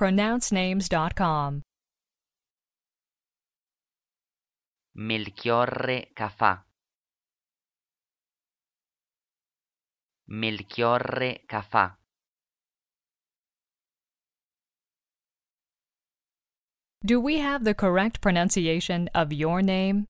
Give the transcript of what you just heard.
pronouncenames.com. Melchiorre Cafà. Melchiorre Cafà. Do we have the correct pronunciation of your name?